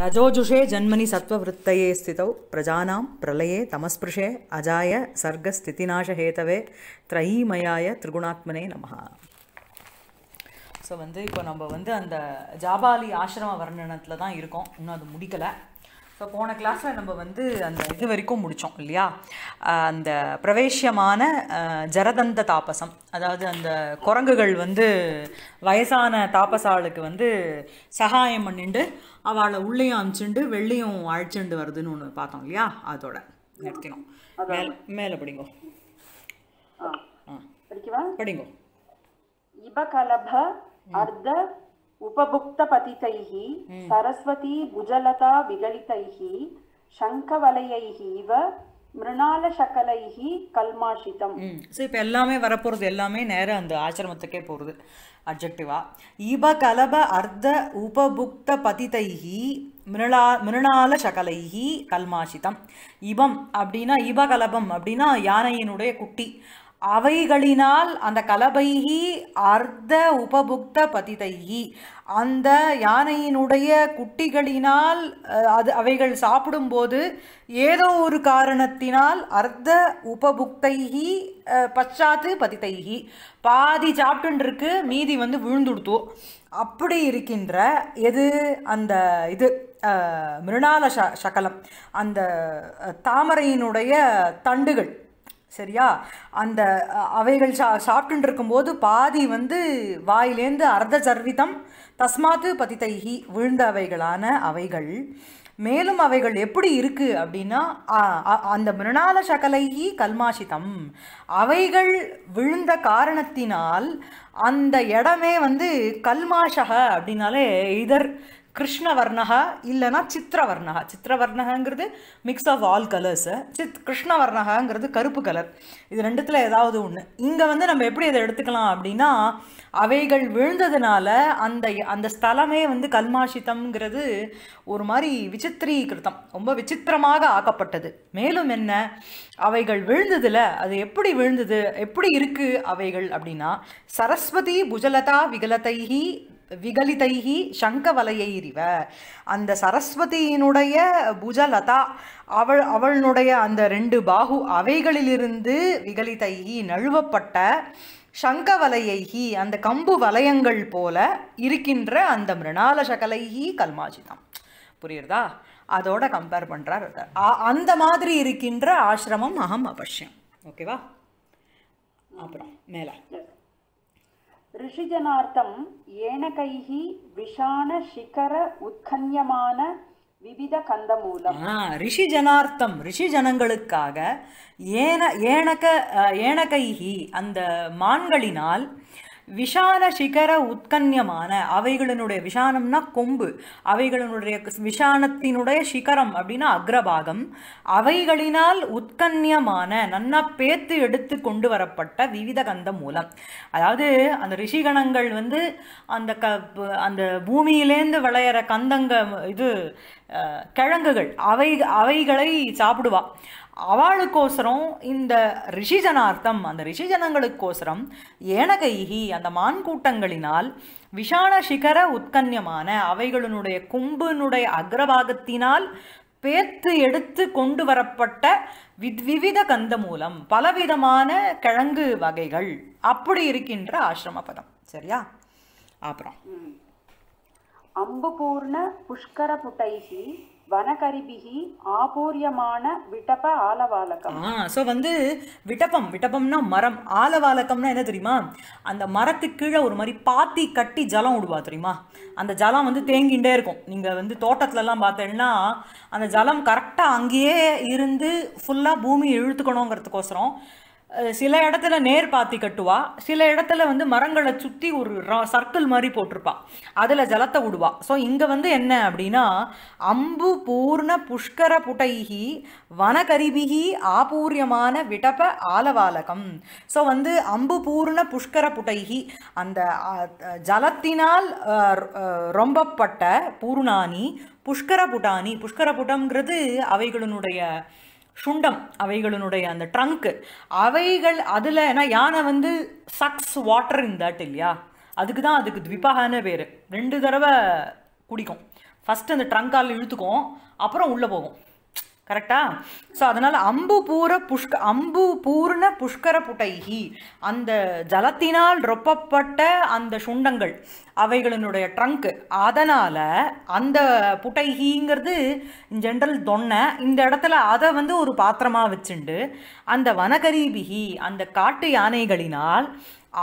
रजोजुषे जन्मनि सत्त्ववृत्तये பிரஜானாம் பிரலயே தமஸ்பிருஷே அஜாய சர்க்க சர்க்கஸ்திதிநாசஹேதவே த்ரயீமயாய திரிகுணாத்மனே நம ஸோ வந்து இப்போ நம்ம வந்து அந்த ஜாபாலி ஆசிரம வர்ணனத்தில் தான் இருக்கோம் இன்னும் அது முடிக்கலை ஸோ போன கிளாஸில் நம்ம வந்து அந்த இது வரைக்கும் முடித்தோம் இல்லையா அந்த பிரவேசியமான ஜரதந்த தாபசம் அதாவது அந்த குரங்குகள் வந்து வயசான தாபசாளுக்கு வந்து சகாயம் பண்ணிட்டு அவளை உள்ளேயும் அமிச்சுண்டு வெள்ளையும் அழைச்சுண்டு வருதுன்னு ஒன்று பார்த்தோம் இல்லையா அதோட நிறுத்தினோம் மேலே படிங்கோ படிங்கோ இபகலப அர்த்த உபபுக்த பதிதைः சரஸ்வதி புஜலதா விகலிதைः சங்கவலையைः இவ மிருணால மிருணாலசகலைஹி கல்மாஷிதம் ஸோ இப்போ எல்லாமே வரப்போகிறது எல்லாமே நேரம் அந்த ஆசிரமத்துக்கே போகிறது அப்ஜெக்டிவா இப கலப அர்த்த உபபுக்த பதிதைகி மிருளா மிருணால சகலைகி கல்மாஷிதம் இபம் அப்படின்னா இப கலபம் அப்படின்னா யானையினுடைய குட்டி அவைகளினால் அந்த கலபைகி அர்த்த உபபுக்த பதிதைகி அந்த யானையினுடைய குட்டிகளினால் அது அவைகள் சாப்பிடும்போது ஏதோ ஒரு காரணத்தினால் அர்த்த உபபுக்தைகி பச்சாத்து பதித்தைகி பாதி சாப்பிட்டுருக்கு மீதி வந்து விழுந்துடுத்து அப்படி இருக்கின்ற எது அந்த இது மிருணால ச சகலம் அந்த தாமரையினுடைய தண்டுகள் சரியா அந்த அவைகள் சா சாப்பிட்டுருக்கும்போது பாதி வந்து வாயிலேந்து அர்த்த சர்விதம் தஸ்மாத்து பதித்தைகி விழுந்த அவைகளான அவைகள் மேலும் அவைகள் எப்படி இருக்குது அப்படின்னா அந்த மிருணால சகலைகி கல்மாஷிதம் அவைகள் விழுந்த காரணத்தினால் அந்த இடமே வந்து கல்மாஷக அப்படின்னாலே இதர் கிருஷ்ணவர்ணகா இல்லைனா சித்திரவர்ணகா சித்திரவர்ணகங்கிறது மிக்ஸ் ஆஃப் ஆல் கலர்ஸு சித் கிருஷ்ணவர்ணகாங்கிறது கருப்பு கலர் இது ரெண்டுத்தில் ஏதாவது ஒன்று இங்கே வந்து நம்ம எப்படி இதை எடுத்துக்கலாம் அப்படின்னா அவைகள் விழுந்ததுனால அந்த அந்த ஸ்தலமே வந்து கல்மாஷித்தம்ங்கிறது ஒரு மாதிரி விசித்திரீகிருத்தம் ரொம்ப விசித்திரமாக ஆக்கப்பட்டது மேலும் என்ன அவைகள் விழுந்ததில் அது எப்படி விழுந்தது எப்படி இருக்குது அவைகள் அப்படின்னா சரஸ்வதி புஜலதா விகலதைஹி விகலிதைகி சங்கவலையைரிவ அந்த சரஸ்வதியினுடைய புஜலதா அவள் அவளுடைய அந்த ரெண்டு பாகு அவைகளிலிருந்து விகலிதைகி நழுவப்பட்ட சங்கவலையைகி அந்த கம்பு வலயங்கள் போல இருக்கின்ற அந்த மிருணால சகலைகி கல்மாஜிதம் புரியுறதா அதோட கம்பேர் பண்ணுறார் அந்த மாதிரி இருக்கின்ற ஆசிரமம் அகம் அவசியம் ஓகேவா அப்புறம் மேலே ஏனகைஹி விஷான சிகர உத்கன்யமான விவித கந்தமூலம் ரிஷி ஜனார்த்தம் ரிஷி ஜனங்களுக்காக ஏன ஏனக ஏனகைஹி அந்த மான்களினால் விஷால சிகர உத்கன்யமான அவைகளினுடைய விஷானம்னா கொம்பு அவைகளினுடைய விஷானத்தினுடைய சிகரம் அப்படின்னா அக்ரபாகம் அவைகளினால் உத்கன்யமான நன்னா பேத்து எடுத்து கொண்டு வரப்பட்ட விவித கந்த மூலம் அதாவது அந்த ரிஷிகணங்கள் வந்து அந்த க அந்த பூமியிலேருந்து விளையிற கந்தங்க இது கிழங்குகள் அவை அவைகளை சாப்பிடுவா அவளுக்கோசரம் இந்த ரிஷிஜனார்த்தம் அந்த ரிஷிஜனங்களுக்கோசரம் ஏனகைகி அந்த மான்கூட்டங்களினால் விஷால சிகர உத்கன்யமான அவைகளினுடைய கும்பினுடைய அக்ரபாகத்தினால் பேத்து எடுத்து கொண்டு வரப்பட்ட விவித கந்த மூலம் பலவிதமான கிழங்கு வகைகள் அப்படி இருக்கின்ற ஆசிரம பதம் சரியா அப்புறம் அம்பபூர்ண புஷ்கர புட்டைகி வனகரிபிகி ஆபூரியமான விட்டப ஆலவாலகம் ஸோ வந்து விட்டபம் விட்டப்பம்னா மரம் ஆலவாலக்கம்னா என்ன தெரியுமா அந்த மரத்து கீழே ஒரு மாதிரி பாத்தி கட்டி ஜலம் விடுவா தெரியுமா அந்த ஜலம் வந்து தேங்கிண்டே இருக்கும் நீங்கள் வந்து தோட்டத்துலலாம் பார்த்தேன்னா அந்த ஜலம் கரெக்டாக அங்கேயே இருந்து ஃபுல்லாக பூமி இழுத்துக்கணுங்கிறதுக்கோசரம் சில இடத்துல நேர் பாத்தி கட்டுவா சில இடத்துல வந்து மரங்களை சுற்றி ஒரு சர்க்கிள் மாதிரி போட்டிருப்பா அதில் ஜலத்தை விடுவா ஸோ இங்கே வந்து என்ன அப்படின்னா அம்பு பூர்ண புஷ்கர புட்டைகி வனகரிபிகி ஆபூரியமான விடப ஆலவாலகம் ஸோ வந்து அம்பு பூர்ண புஷ்கர புட்டைகி அந்த ஜலத்தினால் ரொம்பப்பட்ட பூர்ணானி புஷ்கர புட்டானி புஷ்கர புட்டம்ங்கிறது அவைகளினுடைய சுண்டம் அவைகளினுடைய அந்த ட்ரங்க்கு அவைகள் அதில் ஏன்னா யானை வந்து சக்ஸ் வாட்டர் இன் தட் இல்லையா அதுக்கு தான் அதுக்கு த்விபகான பேர் ரெண்டு தடவை குடிக்கும் ஃபஸ்ட்டு அந்த ட்ரங்கால் இழுத்துக்கும் அப்புறம் உள்ளே போகும் கரெக்டா ஸோ அதனால் அம்பு பூர புஷ்க அம்பு பூர்ண புஷ்கர புட்டைகி அந்த ஜலத்தினால் ரொப்பப்பட்ட அந்த சுண்டங்கள் அவைகளினுடைய ட்ரங்க்கு அதனால் அந்த புட்டைகிங்கிறது ஜென்ரல் தொன்னை இந்த இடத்துல அதை வந்து ஒரு பாத்திரமாக வச்சுண்டு அந்த வனகரீபிகி அந்த காட்டு யானைகளினால்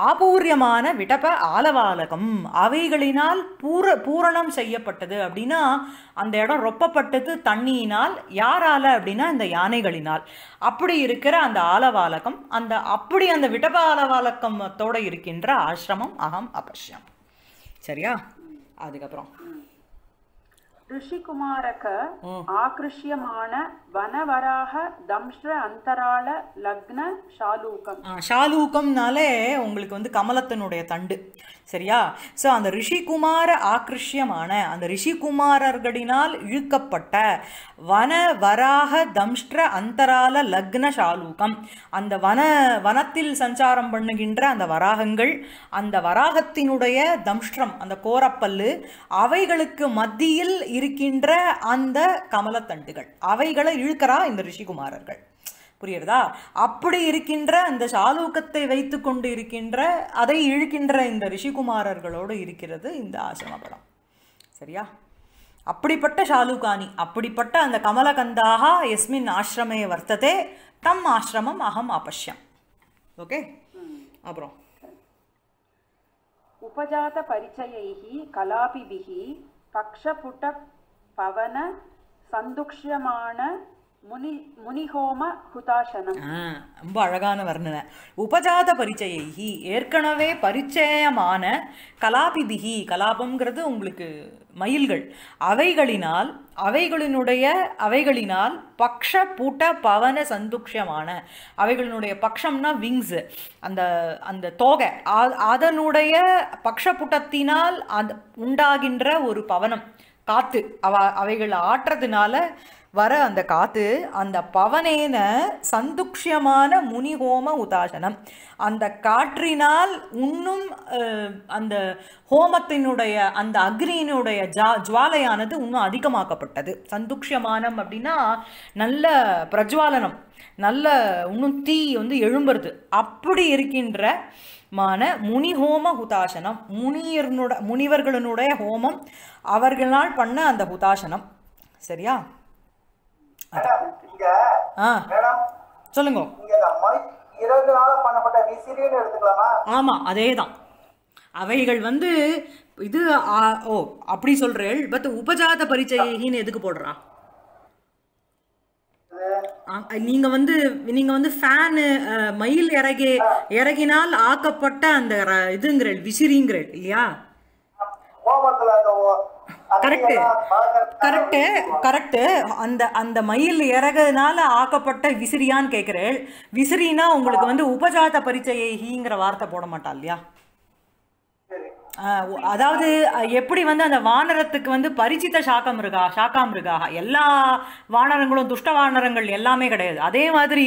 ஆபூரியமான விடப ஆலவாலகம் அவைகளினால் பூர பூரணம் செய்யப்பட்டது அப்படின்னா அந்த இடம் ரொப்பப்பட்டது தண்ணியினால் யாரால அப்படின்னா இந்த யானைகளினால் அப்படி இருக்கிற அந்த ஆலவாலகம் அந்த அப்படி அந்த விடப ஆலவாலக்கத்தோடு இருக்கின்ற ஆசிரமம் அகம் அபஷ்யம் சரியா அதுக்கப்புறம் ரிஷிகுமாரக ஆகிருஷ்யமான வனவராக தம்ஷ்ர அந்தரால லக்ன ஷாலூகம் ஷாலூகம்னாலே உங்களுக்கு வந்து கமலத்தினுடைய தண்டு சரியா ஸோ அந்த ரிஷிகுமார ஆக்கிருஷ்யமான அந்த ரிஷிகுமாரர்களினால் இழுக்கப்பட்ட வன வராக தம்ஷ்ட அந்தரால லக்ன ஷாலூகம் அந்த வன வனத்தில் சஞ்சாரம் பண்ணுகின்ற அந்த வராகங்கள் அந்த வராகத்தினுடைய தம்ஷ்டம் அந்த கோரப்பல்லு அவைகளுக்கு மத்தியில் இருக்கின்ற அந்த கமலத்தண்டுகள் அவைகளை இழுக்கிறா இந்த ரிஷிகுமாரர்கள் புரியுறதா அப்படி இருக்கின்ற அந்த சாலூக்கத்தை வைத்து கொண்டு இருக்கின்ற அதை இழுக்கின்ற இந்த ரிஷிகுமாரர்களோடு இருக்கிறது இந்த ஆசிரம படம் சரியா அப்படிப்பட்ட ஷாலுகானி அப்படிப்பட்ட அந்த கமலகந்தாக எஸ்மின் ஆசிரமே வர்த்ததே தம் ஆசிரமம் அகம் அபஷ்யம் ஓகே அப்புறம் உபஜாத பரிச்சயை கலாபிபிகி பக்ஷபுட பவன சந்துக்ஷமான முனி முனிஹோம ஹுதாசனம் ரொம்ப அழகான வர்ணனை உபஜாத பரிச்சயி ஏற்கனவே பரிச்சயமான கலாபிபிகி கலாபம்ங்கிறது உங்களுக்கு மயில்கள் அவைகளினால் அவைகளினுடைய அவைகளினால் பக்ஷ பூட்ட பவன சந்துக்ஷமான அவைகளினுடைய பக்ஷம்னா விங்ஸு அந்த அந்த தோகை அதனுடைய பக்ஷ புட்டத்தினால் அந்த உண்டாகின்ற ஒரு பவனம் காற்று அவ அவைகளை ஆட்டுறதுனால வர அந்த காத்து அந்த பவனேன சந்துக்ஷியமான முனிஹோம உதாசனம் அந்த காற்றினால் உண்ணும் அந்த ஹோமத்தினுடைய அந்த அக்னியினுடைய ஜா ஜுவாலையானது இன்னும் அதிகமாக்கப்பட்டது சந்துக்ஷமானம் அப்படின்னா நல்ல பிரஜ்வாலனம் நல்ல இன்னும் தீ வந்து எழும்புறது அப்படி இருக்கின்ற மான முனிஹோம உதாசனம் முனியர்னுட முனிவர்களினுடைய ஹோமம் அவர்களால் பண்ண அந்த உதாசனம் சரியா ஆ சொல்லுங்க ஆமாம் அதே தான் அவைகள் வந்து இது ஓ அப்படி சொல்றேள் பட் உபஜாத பரிச்சைன்னு எதுக்கு போடுறான் நீங்க வந்து நீங்க வந்து ஃபேனு மயில் இறகி இறகினால் ஆக்கப்பட்ட அந்த இதுங்கிறேள் விசிறிங்கிறேள் இல்லையா கரெக்டு கரெக்டு கரெக்டு அந்த அந்த மயில் இறகுனால ஆக்கப்பட்ட விசிறியான்னு கேட்குறேன் விசிறினா உங்களுக்கு வந்து உபஜாத பரிச்சயை ஹீங்கிற வார்த்தை போட மாட்டா இல்லையா அதாவது எப்படி வந்து அந்த வானரத்துக்கு வந்து பரிச்சித்த சாக்கமிருகா சாக்காமிருகா எல்லா வானரங்களும் துஷ்ட வானரங்கள் எல்லாமே கிடையாது அதே மாதிரி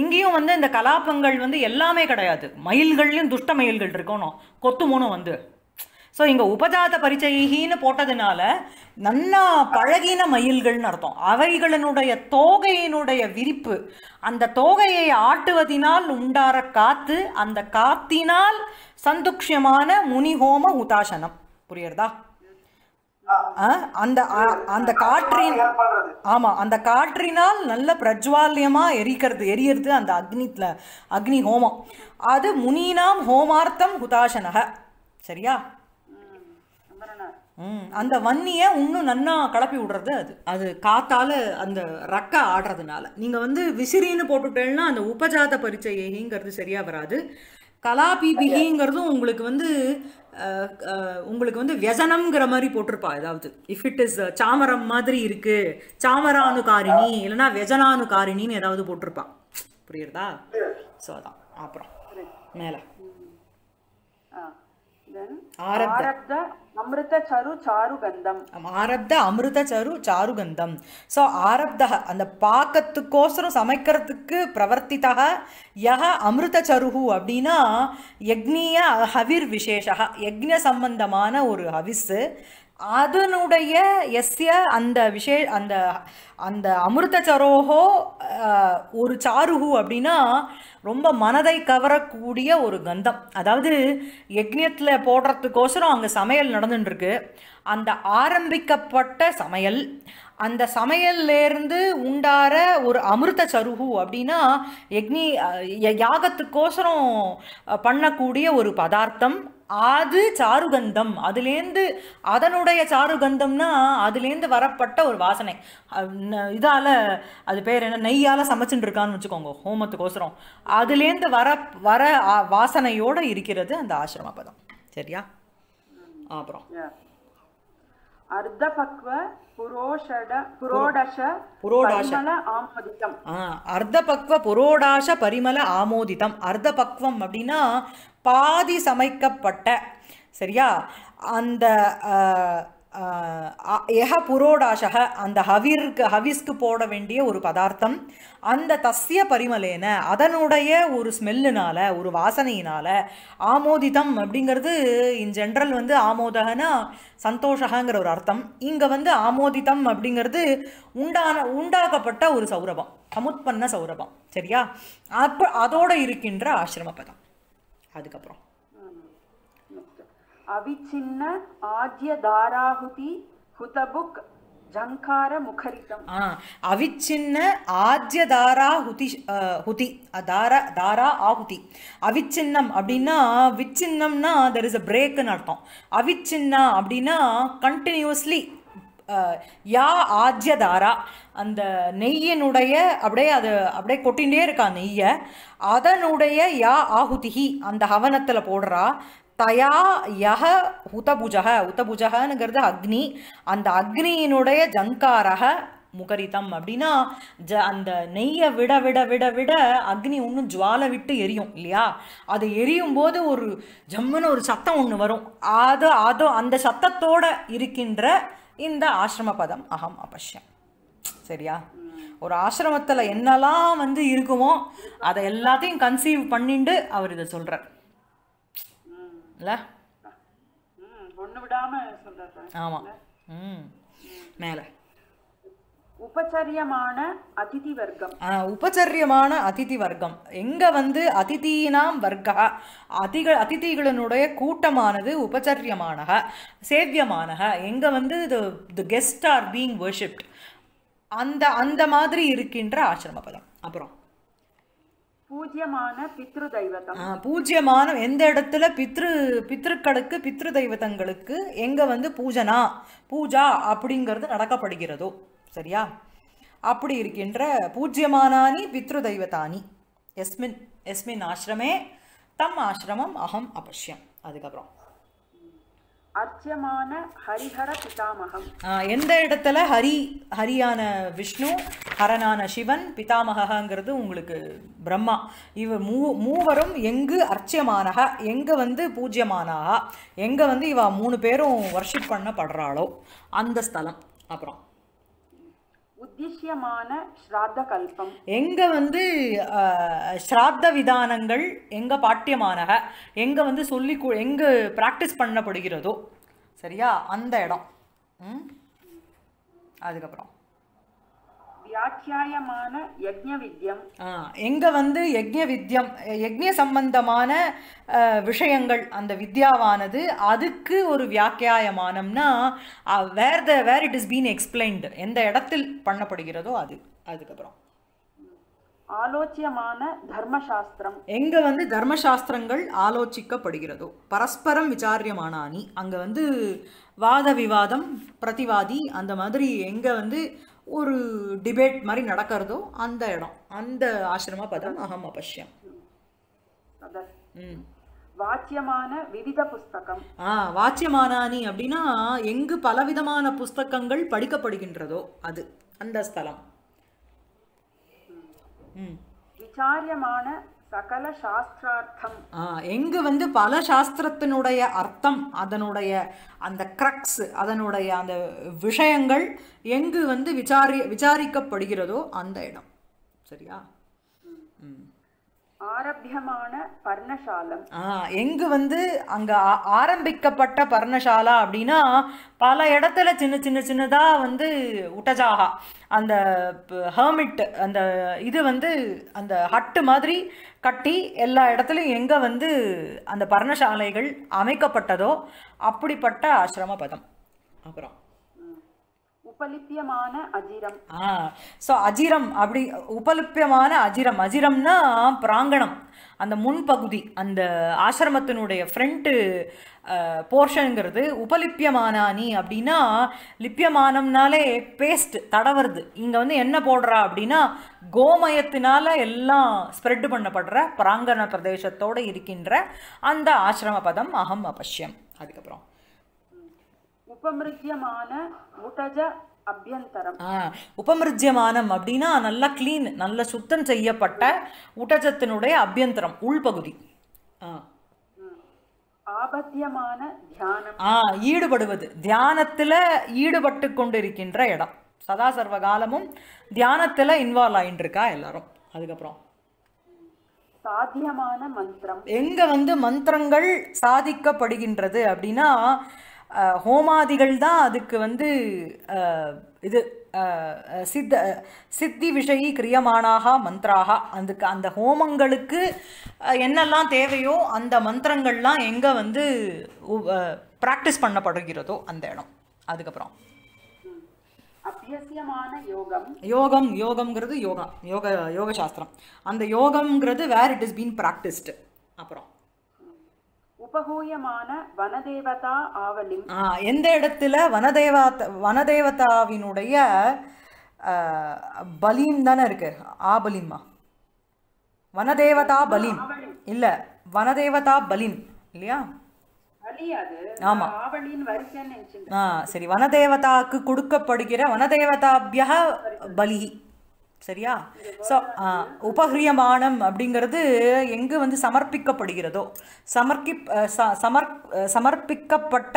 இங்கேயும் வந்து இந்த கலாப்பங்கள் வந்து எல்லாமே கிடையாது மயில்கள்லையும் துஷ்ட மயில்கள் இருக்கணும் கொத்துமோனும் வந்து ஸோ இங்கே உபஜாத பரிச்சைகின்னு போட்டதுனால நல்லா பழகின மயில்கள்னு அர்த்தம் அவைகளினுடைய தோகையினுடைய விரிப்பு அந்த தோகையை ஆட்டுவதினால் உண்டார காத்து அந்த காத்தினால் சந்துக்ஷமான முனிஹோம உதாசனம் புரியுறதா அந்த அந்த காற்றின் ஆமாம் அந்த காற்றினால் நல்ல பிரஜ்வால்யமா எரிக்கிறது எரியறது அந்த அக்னித்துல அக்னி ஹோமம் அது முனினாம் ஹோமார்த்தம் ஹுதாசனக சரியா அந்த வன்னியை இன்னும் நன்னா கலப்பி விடுறது அது அது காத்தால அந்த ரக்க ஆடுறதுனால நீங்கள் வந்து விசிறின்னு போட்டுட்டேன்னா அந்த உபஜாத பரிச்சைங்கிறது சரியாக வராது கலா உங்களுக்கு வந்து உங்களுக்கு வந்து வியசனம்ங்கிற மாதிரி போட்டிருப்பா ஏதாவது இஃப் இட் இஸ் சாமரம் மாதிரி இருக்கு சாமரானுகாரிணி இல்லைன்னா வெஜனானுகாரிணின்னு ஏதாவது போட்டிருப்பான் புரியுறதா ஸோ அதான் அப்புறம் மேலே சமைக்கிறதுக்கு பிரவர்த்தித்தக யக அமிர்த சருகு அப்படின்னா யக்னிய ஹவிர் விசேஷ யக்ன சம்பந்தமான ஒரு ஹவிஸ் அதனுடைய எஸ்ய அந்த விஷே அந்த அந்த அமிர்த சரோகோ ஒரு சாருகு அப்படின்னா ரொம்ப மனதை கவரக்கூடிய ஒரு கந்தம் அதாவது யக்ஞத்தில் போடுறதுக்கோசரம் அங்கே சமையல் நடந்துட்டுருக்கு அந்த ஆரம்பிக்கப்பட்ட சமையல் அந்த சமையல்லேருந்து உண்டார ஒரு அமிர்த சருகு அப்படின்னா யக்னி யாகத்துக்கோசரம் பண்ணக்கூடிய ஒரு பதார்த்தம் அது சாருகந்தம் அதுலேருந்து அதனுடைய சாருகந்தம்னா அதுலேருந்து வரப்பட்ட ஒரு வாசனை இதால் அது பேர் என்ன நெய்யால் சமைச்சுட்டு இருக்கான்னு வச்சுக்கோங்க ஹோமத்துக்கோசரம் அதுலேருந்து வர வர வாசனையோடு இருக்கிறது அந்த ஆசிரம பதம் சரியா அப்புறம் அர்த்தபக்வ புரோடாச பரிமல ஆமோதிதம் அர்த்தபக்வம் அப்படின்னா பாதி சமைக்கப்பட்ட சரியா அந்த எஹ புரோடாஷக அந்த ஹவிற்கு ஹவிஸ்க்கு போட வேண்டிய ஒரு பதார்த்தம் அந்த தஸ்ய பரிமலேன அதனுடைய ஒரு ஸ்மெல்லுனால ஒரு வாசனையினால ஆமோதிதம் அப்படிங்கிறது இன் ஜென்ரல் வந்து ஆமோதகனா சந்தோஷகங்கிற ஒரு அர்த்தம் இங்கே வந்து ஆமோதிதம் அப்படிங்கிறது உண்டான உண்டாக்கப்பட்ட ஒரு சௌரபம் சமுத்பன்ன சௌரபம் சரியா அப்போ அதோடு இருக்கின்ற ஆசிரம பதம் அதுக்கப்புறம் அவிச்சின்ன ஆத்ய தாராகுதி ஹுதபுக் ஜங்கார முகரிதம் ஆ அவிச்சின்ன ஆத்ய தாரா ஹுதி ஹுதி தாரா தாரா ஆகுதி அவிச்சின்னம் அப்படின்னா விச்சின்னம்னா தெர் இஸ் அ பிரேக்குன்னு அர்த்தம் அவிச்சின்னா அப்படின்னா கண்டினியூஸ்லி யா ஆஜ்யதாரா அந்த நெய்யினுடைய அப்படியே அது அப்படியே கொட்டிகிட்டே இருக்கா நெய்யை அதனுடைய யா ஆகுதிகி அந்த ஹவனத்தில் போடுறா தயா யஹ ஹுதபுஜக ஹுதபுஜகனுங்கிறது அக்னி அந்த அக்னியினுடைய ஜங்காரக முகரிதம் அப்படின்னா ஜ அந்த நெய்யை விட விட விட விட அக்னி ஒன்றும் ஜுவாலை விட்டு எரியும் இல்லையா அது எரியும் போது ஒரு ஜம்முன்னு ஒரு சத்தம் ஒன்று வரும் அது அதோ அந்த சத்தத்தோடு இருக்கின்ற இந்த ஆசிரம பதம் அகம் அபஷ்யம் சரியா ஒரு ஆசிரமத்தில் என்னெல்லாம் வந்து இருக்குமோ அதை எல்லாத்தையும் கன்சீவ் பண்ணிட்டு அவர் இதை சொல்கிறார் இல்லை ஆமாம் ம் மேலே உபச்சரியமான அதிதி வர்க்கம் உபச்சரியமான அதிதி வர்க்கம் வந்து அதிதீனாம் வர்க்கா அதிக அதிதிகளினுடைய கூட்டமானது உபச்சரியமானக சேவியமானக எங்கே வந்து the guest are being worshipped அந்த அந்த மாதிரி இருக்கின்ற ஆசிரம பதம் அப்புறம் பூஜ்யமான பித்ரு பூஜ்யமான எந்த இடத்துல பித்ரு பித்ருக்களுக்கு பித்ரு தெய்வத்தங்களுக்கு எங்கே வந்து பூஜனா பூஜா அப்படிங்கிறது நடக்கப்படுகிறதோ சரியா அப்படி இருக்கின்ற பூஜ்யமானானி தெய்வத்தானி எஸ்மின் எஸ்மின் ஆசிரமே தம் ஆசிரமம் அகம் அபஷ்யம் அதுக்கப்புறம் அர்ச்சியமான ஹரிஹர பிதாமகம் எந்த இடத்துல ஹரி ஹரியான விஷ்ணு ஹரனான சிவன் பிதாமகங்கிறது உங்களுக்கு பிரம்மா இவ மூ மூவரும் எங்கு அர்ச்சியமானக எங்கே வந்து பூஜ்யமானா எங்கே வந்து இவ மூணு பேரும் வர்ஷிப் பண்ணப்படுறாளோ அந்த ஸ்தலம் அப்புறம் உத்திஷ்யமான ஸ்ராத்த கல்பம் எங்கே வந்து ஸ்ராத்த விதானங்கள் எங்கே பாட்டியமானக எங்கே வந்து சொல்லி எங்கே ப்ராக்டிஸ் பண்ணப்படுகிறதோ சரியா அந்த இடம் அதுக்கப்புறம் எங்க வித்யம் வந்து யஜ்ய வித்யம் யஜ்ய சம்பந்தமான விஷயங்கள் அந்த வித்யாவானது அதுக்கு ஒரு வியாக்கியாயமானம்னா where the where it is been explained எந்த இடத்தில் பண்ணப்படுகிறதோ அது அதுக்கப்புறம் ஆலோச்சியமான தர்மசாஸ்திரம் எங்க வந்து தர்மசாஸ்திரங்கள் ஆலோசிக்கப்படுகிறதோ பரஸ்பரம் விசாரியமானி அங்க வந்து வாத விவாதம் பிரதிவாதி அந்த மாதிரி எங்க வந்து ஒரு டிபேட் மாதிரி நடக்கிறதோ அந்த இடம் அந்த ஆசிரமா பதம் அகம் அபஷ்யம் வாச்சியமான விவித புஸ்தகம் ஆ வாச்சியமானானி அப்படின்னா எங்கு பலவிதமான புஸ்தகங்கள் படிக்கப்படுகின்றதோ அது அந்த ஸ்தலம் விசாரியமான சகல சாஸ்திரார்த்தம் எங்கு வந்து பல சாஸ்திரத்தினுடைய அர்த்தம் அதனுடைய அந்த க்ரக்ஸ் அதனுடைய அந்த விஷயங்கள் எங்கு வந்து விசாரி விசாரிக்கப்படுகிறதோ அந்த இடம் சரியா ம் ஆரம்பியமான பர்ணசாலம் எங்கு வந்து அங்க ஆரம்பிக்கப்பட்ட பர்ணசாலா அப்படின்னா பல இடத்துல சின்ன சின்ன சின்னதா வந்து உட்டஜாகா அந்த ஹர்மிட் அந்த இது வந்து அந்த ஹட்டு மாதிரி கட்டி எல்லா இடத்துலையும் எங்கே வந்து அந்த பர்ணசாலைகள் அமைக்கப்பட்டதோ அப்படிப்பட்ட ஆசிரம பதம் அப்புறம் உபலிப்பியமான அஜிரம் ஸோ அஜிரம் அப்படி உபலிப்பியமான அஜிரம் அஜிரம்னா பிராங்கணம் அந்த முன்பகுதி அந்த ஆசிரமத்தினுடைய ஃப்ரண்ட்டு போர்ஷனுங்கிறது உபலிப்பியமானானி அப்படின்னா லிப்பியமானம்னாலே பேஸ்ட் தடவுறது இங்கே வந்து என்ன போடுறா அப்படின்னா கோமயத்தினால எல்லாம் ஸ்ப்ரெட் பண்ணப்படுற பிராங்கண பிரதேசத்தோடு இருக்கின்ற அந்த ஆசிரம பதம் அகம் அபஷ்யம் அதுக்கப்புறம் உபமிருஜ்யமானம் அப்படின்னா நல்லா கிளீன் நல்ல சுத்தம் செய்யப்பட்ட ஊட்டச்சத்தினுடைய அபியந்தரம் உள்பகுதி ஆபத்தியமான தியானம் ஆ ஈடுபடுவது தியானத்தில் ஈடுபட்டு கொண்டிருக்கின்ற இடம் சதா சர்வ காலமும் தியானத்தில் இன்வால்வ் ஆயிட்டு இருக்கா எல்லாரும் அதுக்கப்புறம் சாத்தியமான மந்திரம் எங்க வந்து மந்திரங்கள் சாதிக்கப்படுகின்றது அப்படின்னா ஹோமாதிகள் தான் அதுக்கு வந்து இது சித்த சித்தி விஷயி கிரியமானாக மந்த்ராக அதுக்கு அந்த ஹோமங்களுக்கு என்னெல்லாம் தேவையோ அந்த மந்திரங்கள்லாம் எங்கே வந்து ப்ராக்டிஸ் பண்ணப்படுகிறதோ அந்த இடம் அதுக்கப்புறம் யோகம் யோகம்ங்கிறது யோகா யோக யோக சாஸ்திரம் அந்த யோகம்ங்கிறது where it is been practised அப்புறம் உபகூயமான வனதேவதா ஆவலின் எந்த இடத்துல வனதேவா வனதேவதாவினுடைய பலீம் தானே இருக்கு ஆபலிம்மா வனதேவதா பலீம் இல்ல வனதேவதா பலீம் இல்லையா ஆமா ஆ சரி வனதேவதாக்கு கொடுக்கப்படுகிற வனதேவதாபியா பலி சரியா ஸோ உபகிரியமானம் அப்படிங்கிறது எங்கு வந்து சமர்ப்பிக்கப்படுகிறதோ சமர்க்கி சமர் சமர்ப்பிக்கப்பட்ட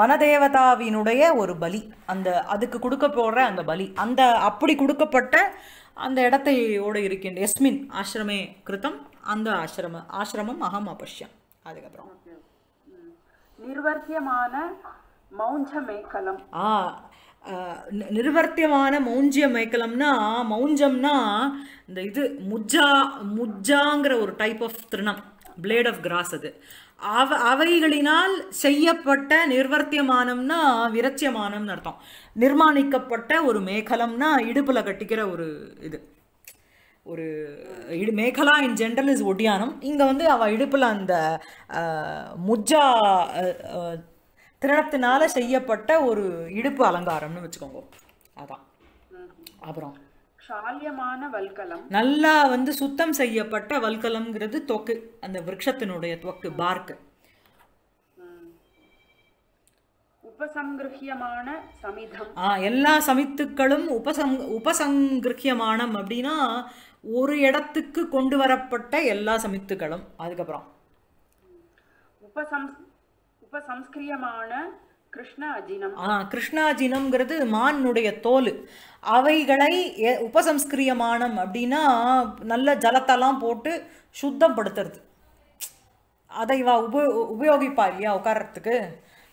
வனதேவதாவினுடைய ஒரு பலி அந்த அதுக்கு கொடுக்க போடுற அந்த பலி அந்த அப்படி கொடுக்கப்பட்ட அந்த இடத்தையோடு இருக்கின்ற எஸ்மின் ஆசிரமே கிருத்தம் அந்த ஆசிரம ஆசிரமம் அகம் அபஷ்யம் அதுக்கப்புறம் நிர்வர்த்தியமான மௌஞ்ச மேக்கலம் ஆ நிர்வர்த்தியமான மௌஞ்சிய மயக்கலம்னா மௌஞ்சம்னா இந்த இது முஜ்ஜா முஜ்ஜாங்கிற ஒரு டைப் ஆஃப் திருணம் பிளேட் ஆஃப் கிராஸ் அது அவ அவைகளினால் செய்யப்பட்ட நிர்வர்த்தியமானம்னா விரட்சியமானம்னு அர்த்தம் நிர்மாணிக்கப்பட்ட ஒரு மேகலம்னா இடுப்பில் கட்டிக்கிற ஒரு இது ஒரு இடு மேகலா இன் ஜென்ரல் இஸ் ஒட்டியானம் இங்கே வந்து அவள் இடுப்பில் அந்த முஜ்ஜா திருணத்தினால செய்யப்பட்ட ஒரு இடுப்பு அலங்காரம்னு வச்சுக்கோங்க அதான் அப்புறம் வல்கலம் நல்லா வந்து சுத்தம் செய்யப்பட்ட வல்கலம்ங்கிறது தொக்கு அந்த விரக்ஷத்தினுடைய தொக்கு பார்க்கு சமிதம் ஆ எல்லா சமித்துக்களும் உபசங் உபசங்கிருஹியமானம் அப்படின்னா ஒரு இடத்துக்கு கொண்டு வரப்பட்ட எல்லா சமித்துக்களும் அதுக்கப்புறம் உபசம் கிருஷ்ணாஜினம் ஆ கிருஷ்ணாஜினம்ங்கிறது மானுடைய தோல் அவைகளை உபசம்ஸ்கிரியமானம் அப்படின்னா நல்ல ஜலத்தெல்லாம் போட்டு சுத்தம் படுத்துறது அதை இவா உப உபயோகிப்பா இல்லையா உட்காரத்துக்கு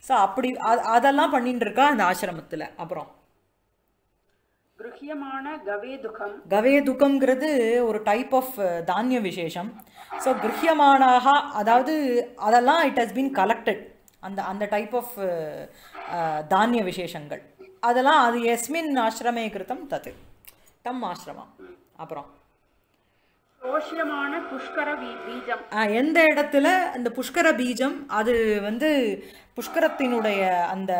ஸோ அப்படி அதெல்லாம் பண்ணிட்டு இருக்கா அந்த ஆசிரமத்தில் அப்புறம் கிருஹியமான கவேதுகம்ங்கிறது ஒரு டைப் ஆஃப் தானிய விசேஷம் ஸோ கிருஹியமானாக அதாவது அதெல்லாம் இட் ஹஸ் பீன் கலெக்டட் அந்த அந்த டைப் ஆஃப் uh, uh, தானிய விசேஷங்கள் அதெல்லாம் அது எஸ்மின் ஆசிரமே கிருத்தம் தத்து தம் ஆசிரமம் அப்புறம் எந்த இடத்துல இந்த புஷ்கர பீஜம் அது வந்து புஷ்கரத்தினுடைய அந்த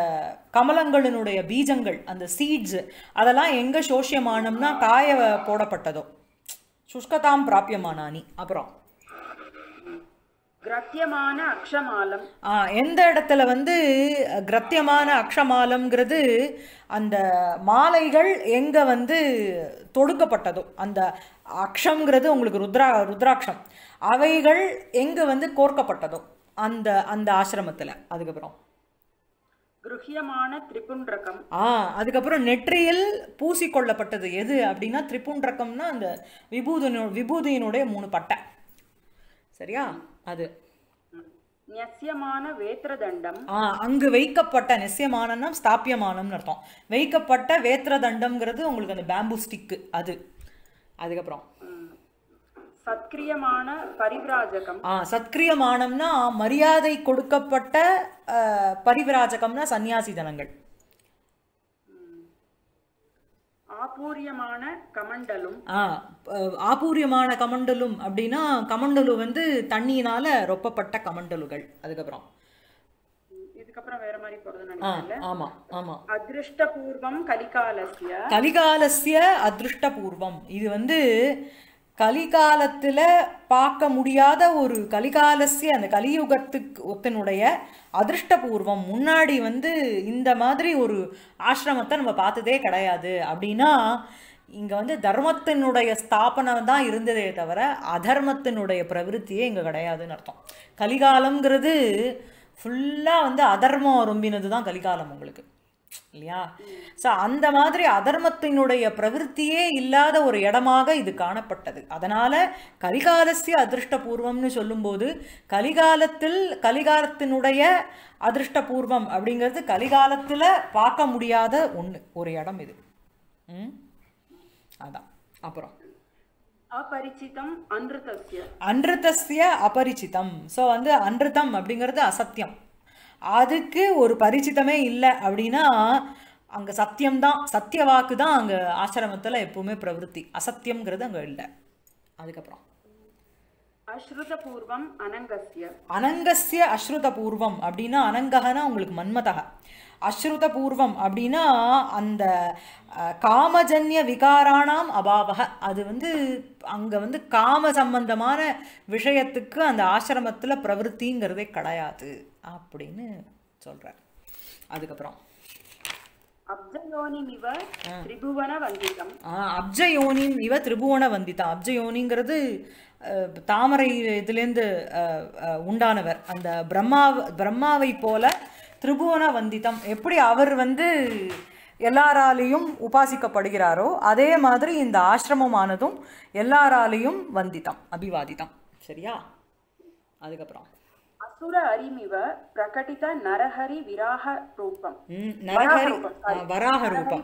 கமலங்களினுடைய பீஜங்கள் அந்த சீட்ஸ் அதெல்லாம் எங்கே சோஷியமானம்னா காய போடப்பட்டதோ சுஷ்கதாம் பிராபியமானி அப்புறம் அக்ஷமாலம் எந்த இடத்துல வந்து கிரத்தியமான அக்ஷமாலம்ங்கிறது அந்த மாலைகள் எங்கே வந்து தொடுக்கப்பட்டதோ அந்த அக்ஷம்ங்கிறது உங்களுக்கு ருத்ரா ருத்ராட்சம் அவைகள் எங்கே வந்து கோர்க்கப்பட்டதோ அந்த அந்த ஆசிரமத்தில் அதுக்கப்புறம் ஆ அதுக்கப்புறம் நெற்றியில் பூசிக்கொள்ளப்பட்டது எது அப்படின்னா திரிபுன்றக்கம்னா அந்த விபூதினோ விபூதியினுடைய மூணு பட்டை சரியா அது அங்கு வைக்கப்பட்ட நெசியமானம்னா ஸ்தாபியமானம்னு அர்த்தம் வைக்கப்பட்ட வேத்திரதண்டம்ங்கிறது உங்களுக்கு அந்த பேம்பு ஸ்டிக்கு அது அதுக்கப்புறம் சத்கிரியமான பரிவிராஜகம் ஆ சத்கிரியமானம்னா மரியாதை கொடுக்கப்பட்ட பரிவிராஜகம்னா சன்னியாசி தனங்கள் ஆபூரியமான கமண்டலும் ஆபூரியமான கமண்டலும் அப்படின்னா கமண்டலு வந்து தண்ணியினால ரொப்பப்பட்ட கமண்டலுகள் அதுக்கப்புறம் இதுக்கப்புறம் வேற மாதிரி போறது ஆமா ஆமா அதிருஷ்டபூர்வம் கலிகாலசிய கலிகாலசிய அதிருஷ்டபூர்வம் இது வந்து கலிகாலத்தில் பார்க்க முடியாத ஒரு கலிகாலசிய அந்த கலியுகத்துக்கு ஒத்தனுடைய அதிர்ஷ்டபூர்வம் முன்னாடி வந்து இந்த மாதிரி ஒரு ஆசிரமத்தை நம்ம பார்த்ததே கிடையாது அப்படின்னா இங்கே வந்து தர்மத்தினுடைய ஸ்தாபனம் தான் இருந்ததே தவிர அதர்மத்தினுடைய பிரவிருத்தியே இங்கே கிடையாதுன்னு அர்த்தம் கலிகாலங்கிறது ஃபுல்லாக வந்து அதர்மம் ரொம்பினது தான் கலிகாலம் உங்களுக்கு இல்லையா ஸோ அந்த மாதிரி அதர்மத்தினுடைய பிரவிற்த்தியே இல்லாத ஒரு இடமாக இது காணப்பட்டது அதனால் கலிகாலசிய அதிருஷ்டபூர்வம்னு சொல்லும்போது கலிகாலத்தில் கலிகாலத்தினுடைய அதிருஷ்டபூர்வம் அப்படிங்கிறது கலிகாலத்தில் பார்க்க முடியாத ஒன்று ஒரு இடம் இது ம் அதான் அப்புறம் அபரிச்சிதம் அன்றுதஸ்ய அன்றுதஸ்ய அபரிச்சிதம் ஸோ வந்து அன்றுதம் அப்படிங்கிறது அசத்தியம் அதுக்கு ஒரு பரிச்சிதமே இல்லை அப்படின்னா அங்கே சத்தியம்தான் சத்திய வாக்கு தான் அங்கே ஆசிரமத்தில் எப்பவுமே பிரவருத்தி அசத்தியம்ங்கிறது அங்கே இல்லை அதுக்கப்புறம் அஸ்ருதபூர்வம் அனங்கசிய அனங்கசிய பூர்வம் அப்படின்னா அனங்ககனா உங்களுக்கு மன்மதக பூர்வம் அப்படின்னா அந்த காமஜன்ய விகாராணாம் அபாவக அது வந்து அங்கே வந்து காம சம்பந்தமான விஷயத்துக்கு அந்த ஆசிரமத்தில் பிரவருத்திங்கிறதே கிடையாது அப்படின்னு சொல்கிறார் அதுக்கப்புறம் திரிபுவன வந்திதம் அப்ஜயோனிம் இவ திரிபுவன வந்திதம் அப்ஜயோனிங்கிறது தாமரை இதுலேருந்து உண்டானவர் அந்த பிரம்மா பிரம்மாவை போல திரிபுவன வந்திதம் எப்படி அவர் வந்து எல்லாராலையும் உபாசிக்கப்படுகிறாரோ அதே மாதிரி இந்த ஆசிரமமானதும் எல்லாராலையும் வந்திதம் அபிவாதிதம் சரியா அதுக்கப்புறம் అసుర అరిమివ ప్రకటిత నరహరి విరాహ రూపం నరహరి వరాహ రூபம்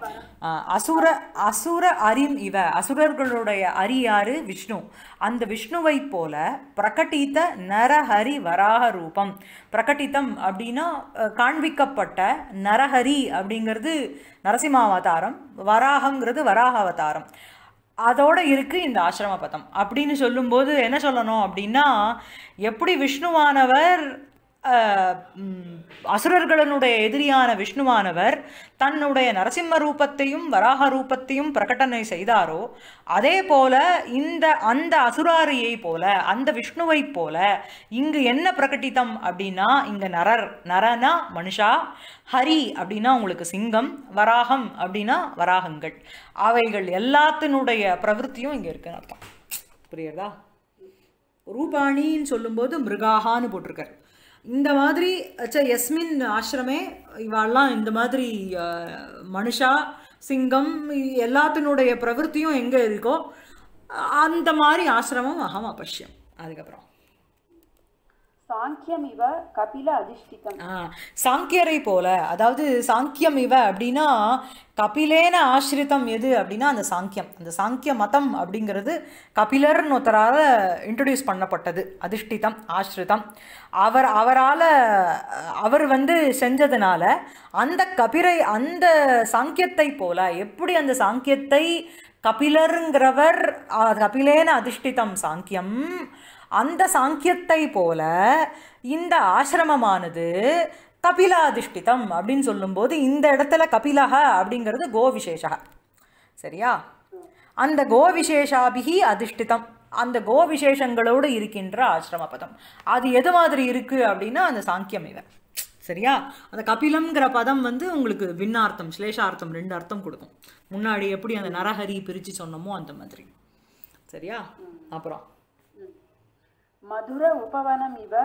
அசுர அசுர அரிம் இவ அசுரர்களுடைய அரியாறு விஷ்ணு அந்த விஷ்ணுவை போல பிரகட்டித்த நரஹரி வராக ரூபம் பிரகட்டித்தம் அப்படின்னா காண்பிக்கப்பட்ட நரஹரி அப்படிங்கிறது நரசிம்மாவதாரம் வராகங்கிறது வராக அவதாரம் அதோடு இருக்குது இந்த ஆசிரம பதம் அப்படின்னு சொல்லும்போது என்ன சொல்லணும் அப்படின்னா எப்படி விஷ்ணுவானவர் அசுரர்களனுடைய எதிரியான விஷ்ணுவானவர் தன்னுடைய நரசிம்ம ரூபத்தையும் வராக ரூபத்தையும் பிரகடனை செய்தாரோ அதே போல இந்த அந்த அசுராரியை போல அந்த விஷ்ணுவை போல இங்கு என்ன பிரகட்டித்தம் அப்படின்னா இங்க நரர் நரனா மனுஷா ஹரி அப்படின்னா உங்களுக்கு சிங்கம் வராகம் அப்படின்னா வராகங்கள் அவைகள் எல்லாத்தினுடைய பிரவருத்தியும் இங்கே இருக்கு அர்த்தம் புரியுறதா ரூபாணின்னு சொல்லும்போது மிருகாகான்னு போட்டிருக்கார் இந்த மாதிரி யஸ்மின் ஆசிரமே இவாள்லாம் இந்த மாதிரி மனுஷா சிங்கம் எல்லாத்தினுடைய பிரவருத்தியும் எங்கே இருக்கோ அந்த மாதிரி ஆசிரமம் அகம் அபஷ்யம் அதுக்கப்புறம் சாங்கியம் இவ கபில அதிஷ்டிதம் சாங்கியரை போல அதாவது சாங்கியம் இவ அப்படின்னா கபிலேன ஆசிரித்தம் எது அப்படின்னா அந்த சாங்கியம் அந்த சாங்கிய மதம் அப்படிங்கிறது கபிலர்னு ஒருத்தரால் இன்ட்ரடியூஸ் பண்ணப்பட்டது அதிஷ்டிதம் ஆசிரிதம் அவர் அவரால் அவர் வந்து செஞ்சதுனால அந்த கபிரை அந்த சாங்கியத்தை போல எப்படி அந்த சாங்கியத்தை கபிலருங்கிறவர் கபிலேன அதிஷ்டிதம் சாங்கியம் அந்த சாங்கியத்தை போல இந்த ஆசிரமமானது அதிஷ்டிதம் அப்படின்னு சொல்லும்போது இந்த இடத்துல கபிலக அப்படிங்கிறது கோவிசேஷ சரியா அந்த கோவிசேஷாபிகி அதிஷ்டிதம் அந்த கோவிசேஷங்களோடு இருக்கின்ற ஆசிரம பதம் அது எது மாதிரி இருக்குது அப்படின்னா அந்த சாங்கியம் இவன் சரியா அந்த கபிலம்ங்கிற பதம் வந்து உங்களுக்கு விண்ணார்த்தம் ஸ்லேஷார்த்தம் ரெண்டு அர்த்தம் கொடுக்கும் முன்னாடி எப்படி அந்த நரஹரி பிரித்து சொன்னோமோ அந்த மாதிரி சரியா அப்புறம் மதுர உபவனம் இவ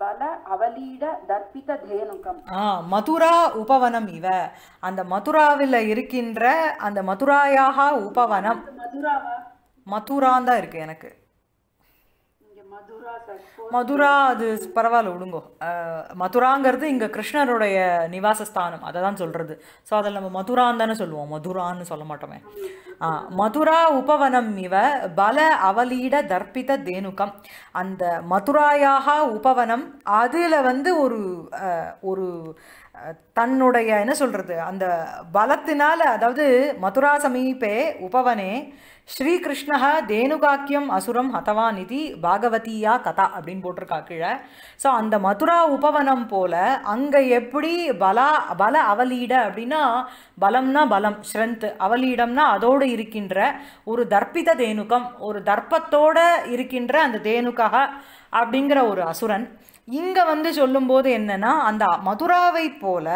பல அவலீட தர்ப்பித தேனுக்கம் ஆ மதுரா உபவனம் இவ அந்த மதுராவில் இருக்கின்ற அந்த மதுராயாக உபவனம் மதுராவா மதுரா தான் இருக்கு எனக்கு மதுரா அது பரவாயில்ல விடுங்கோ மதுராங்கிறது இங்கே கிருஷ்ணருடைய நிவாசஸ்தானம் அதை தான் சொல்கிறது ஸோ அதில் நம்ம மதுரான் தானே சொல்லுவோம் மதுரான்னு சொல்ல மாட்டோமே மதுரா உபவனம் இவ பல அவலீட தர்ப்பித தேனுக்கம் அந்த மதுராயாக உபவனம் அதில் வந்து ஒரு ஒரு தன்னுடைய என்ன சொல்கிறது அந்த பலத்தினால் அதாவது மதுரா சமீபே உபவனே ஸ்ரீகிருஷ்ணா தேனுகாக்கியம் அசுரம் ஹதவான் இது பாகவதியா கதா அப்படின்னு போட்டிருக்கா கீழே ஸோ அந்த மதுரா உபவனம் போல் அங்கே எப்படி பலா பல அவலீட அப்படின்னா பலம்னா பலம் ஸ்ட்ரென்த்து அவலீடம்னா அதோடு இருக்கின்ற ஒரு தர்ப்பித தேனுக்கம் ஒரு தர்ப்பத்தோடு இருக்கின்ற அந்த தேனுகா அப்படிங்கிற ஒரு அசுரன் இங்கே வந்து சொல்லும்போது என்னென்னா அந்த மதுராவை போல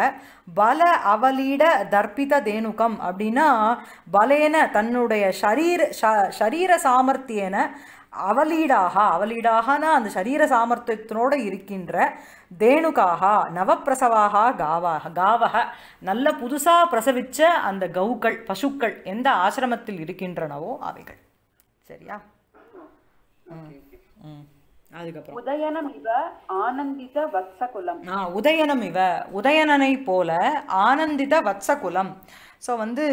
பல அவலீட தர்ப்பித தேனுகம் அப்படின்னா பலேன தன்னுடைய ஷரீர ஷ ஷரீர சாமர்த்தியன அவலீடாக அவலீடாகனா அந்த சரீர சாமர்த்தியத்தினோடு இருக்கின்ற தேனுகாக நவப்பிரசவாக காவாக காவக நல்ல புதுசாக பிரசவித்த அந்த கவுக்கள் பசுக்கள் எந்த ஆசிரமத்தில் இருக்கின்றனவோ அவைகள் சரியா ம் ம் அதுக்கப்புறம் உதயனம் இவ ஆனந்தித வத்சகுலம் ஆ உதயனம் இவ உதயனனை போல ஆனந்தித வத்சகுலம் ஸோ வந்து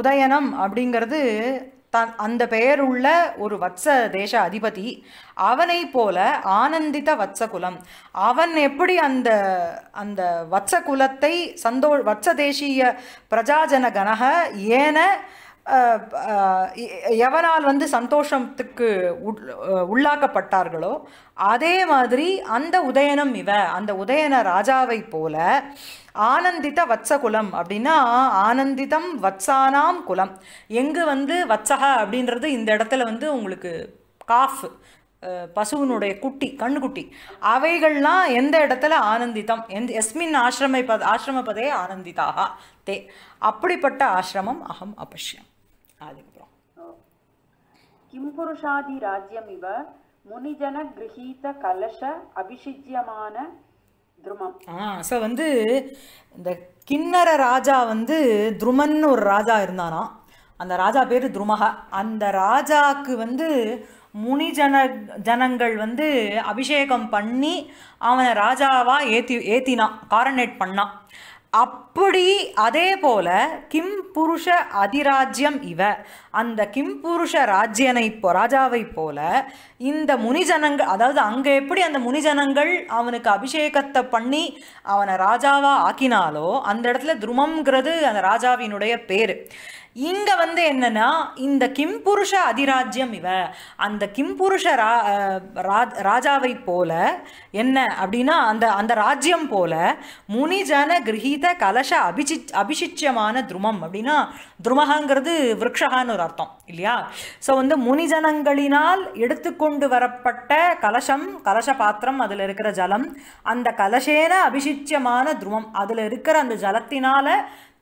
உதயனம் அப்படிங்கிறது தன் அந்த பெயருள்ள ஒரு வத்ச தேச அதிபதி அவனை போல ஆனந்தித வத்சகுலம் அவன் எப்படி அந்த அந்த வத்சகுலத்தை சந்தோ வத்ச தேசிய பிரஜாஜன கனக ஏன எவனால் வந்து சந்தோஷத்துக்கு உள்ளாக்கப்பட்டார்களோ அதே மாதிரி அந்த உதயனம் இவ அந்த உதயன ராஜாவை போல ஆனந்தித வத்ச குலம் அப்படின்னா ஆனந்திதம் வத்சானாம் குலம் எங்கு வந்து வச்சக அப்படின்றது இந்த இடத்துல வந்து உங்களுக்கு காஃப் பசுவினுடைய குட்டி கண்ணுக்குட்டி அவைகள்லாம் எந்த இடத்துல ஆனந்தித்தம் எந்த எஸ்மின் ஆசிரமை பத ஆசிரம பதே ஆனந்திதாக தே அப்படிப்பட்ட ஆசிரமம் அகம் அபஷ்யம் அதுக்கப்புறம் கிம் புருஷாதி ராஜ்யம் இவ முனிஜன கிரகீத கலச அபிஷிஜ்யமான துருமம் ஆ ஸோ வந்து இந்த கிண்ணற ராஜா வந்து துருமன் ஒரு ராஜா இருந்தானா அந்த ராஜா பேர் துருமகா அந்த ராஜாவுக்கு வந்து முனி ஜன ஜனங்கள் வந்து அபிஷேகம் பண்ணி அவனை ராஜாவாக ஏற்றி ஏற்றினான் காரனேட் பண்ணான் அப்படி அதே போல கிம் புருஷ அதிராஜ்யம் இவ அந்த கிம் புருஷ ராஜ்யனை ராஜாவை போல இந்த முனிஜனங்கள் அதாவது அங்கே எப்படி அந்த முனிஜனங்கள் அவனுக்கு அபிஷேகத்தை பண்ணி அவனை ராஜாவாக ஆக்கினாலோ அந்த இடத்துல துருமம்ங்கிறது அந்த ராஜாவினுடைய பேர் இங்கே வந்து என்னென்னா இந்த கிம்புருஷ அதிராஜ்யம் இவ அந்த கிம்புருஷ ரா ராஜாவை போல என்ன அப்படின்னா அந்த அந்த ராஜ்யம் போல முனிஜன கிரகித கலச அபிஷி அபிஷிச்சியமான துருமம் அப்படின்னா துருமகாங்கிறது விரக்ஷகான்னு ஒரு அர்த்தம் இல்லையா ஸோ வந்து முனிஜனங்களினால் எடுத்துக்கொண்டு வரப்பட்ட கலசம் கலச பாத்திரம் அதில் இருக்கிற ஜலம் அந்த கலசேன அபிஷிச்சியமான துருமம் அதில் இருக்கிற அந்த ஜலத்தினால